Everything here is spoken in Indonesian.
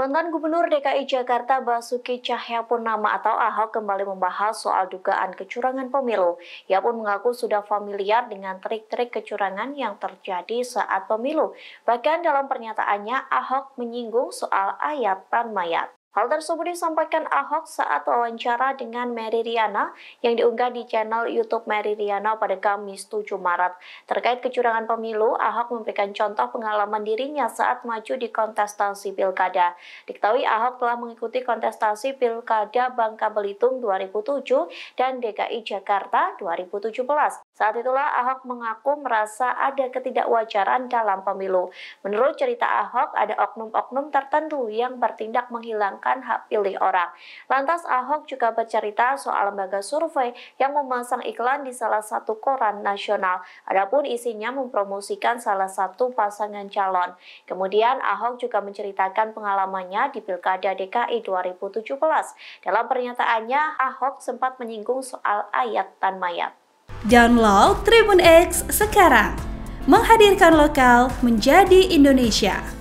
Mantan Gubernur DKI Jakarta Basuki Cahyapurnama atau Ahok kembali membahas soal dugaan kecurangan pemilu. Ia pun mengaku sudah familiar dengan trik-trik kecurangan yang terjadi saat pemilu. Bahkan dalam pernyataannya, Ahok menyinggung soal ayat tan mayat. Hal tersebut disampaikan Ahok saat wawancara dengan Mary Riana yang diunggah di channel YouTube Mary Riana pada Kamis 7 Maret. Terkait kecurangan pemilu, Ahok memberikan contoh pengalaman dirinya saat maju di kontestasi pilkada. Diketahui Ahok telah mengikuti kontestasi pilkada Bangka Belitung 2007 dan DKI Jakarta 2017. Saat itulah Ahok mengaku merasa ada ketidakwajaran dalam pemilu. Menurut cerita Ahok, ada oknum-oknum tertentu yang bertindak menghilang menghilangkan hak pilih orang. Lantas Ahok juga bercerita soal lembaga survei yang memasang iklan di salah satu koran nasional. Adapun isinya mempromosikan salah satu pasangan calon. Kemudian Ahok juga menceritakan pengalamannya di Pilkada DKI 2017. Dalam pernyataannya, Ahok sempat menyinggung soal ayat tan mayat. Download Tribun X sekarang. Menghadirkan lokal menjadi Indonesia.